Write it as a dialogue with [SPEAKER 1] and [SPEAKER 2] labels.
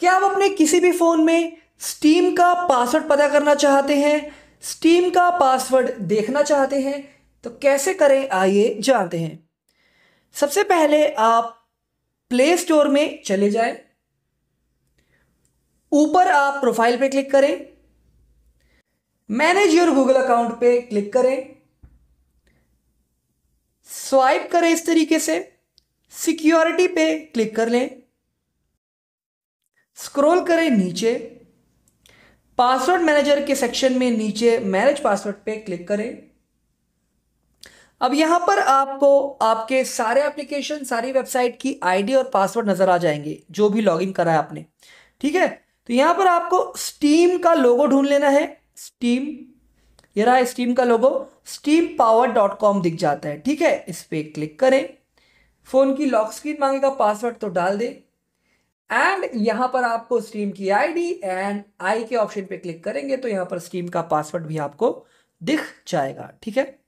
[SPEAKER 1] क्या आप अपने किसी भी फ़ोन में स्टीम का पासवर्ड पता करना चाहते हैं स्टीम का पासवर्ड देखना चाहते हैं तो कैसे करें आइए जानते हैं सबसे पहले आप प्ले स्टोर में चले जाए ऊपर आप प्रोफाइल पे क्लिक करें मैनेज योर गूगल अकाउंट पे क्लिक करें स्वाइप करें इस तरीके से सिक्योरिटी पे क्लिक कर लें स्क्रॉल करें नीचे पासवर्ड मैनेजर के सेक्शन में नीचे मैनेज पासवर्ड पे क्लिक करें अब यहाँ पर आपको आपके सारे एप्लीकेशन सारी वेबसाइट की आईडी और पासवर्ड नज़र आ जाएंगे जो भी लॉगिन करा है आपने ठीक है तो यहाँ पर आपको स्टीम का लोगो ढूंढ लेना है स्टीम ये रहा है स्टीम का logo steam power dot com दिख जाता है ठीक है इस पर क्लिक करें फ़ोन की लॉक स्क्रीन मांगेगा पासवर्ड तो डाल दें एंड यहां पर आपको स्टीम की आईडी एंड आई के ऑप्शन पे क्लिक करेंगे तो यहां पर स्टीम का पासवर्ड भी आपको दिख जाएगा ठीक है